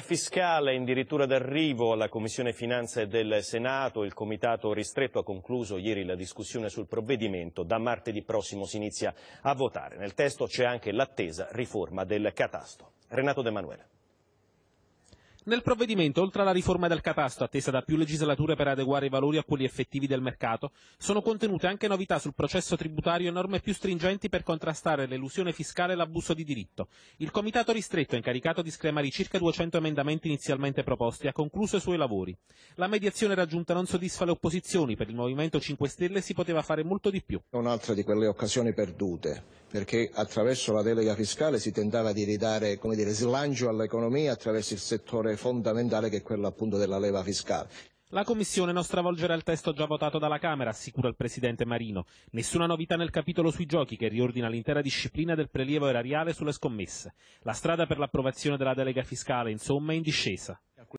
fiscale in dirittura d'arrivo alla Commissione Finanze del Senato, il Comitato Ristretto ha concluso ieri la discussione sul provvedimento, da martedì prossimo si inizia a votare. Nel testo c'è anche l'attesa riforma del catasto. Renato De Manuele. Nel provvedimento, oltre alla riforma del catasto, attesa da più legislature per adeguare i valori a quelli effettivi del mercato, sono contenute anche novità sul processo tributario e norme più stringenti per contrastare l'elusione fiscale e l'abuso di diritto. Il comitato ristretto, incaricato di scremare i circa 200 emendamenti inizialmente proposti, ha concluso i suoi lavori. La mediazione raggiunta non soddisfa le opposizioni, per il Movimento 5 Stelle si poteva fare molto di più. Un'altra di quelle occasioni perdute perché attraverso la delega fiscale si tentava di ridare come dire, slancio all'economia attraverso il settore fondamentale che è quello appunto della leva fiscale. La Commissione non stravolgerà il testo già votato dalla Camera, assicura il Presidente Marino. Nessuna novità nel capitolo sui giochi che riordina l'intera disciplina del prelievo erariale sulle scommesse. La strada per l'approvazione della delega fiscale, insomma, è in discesa.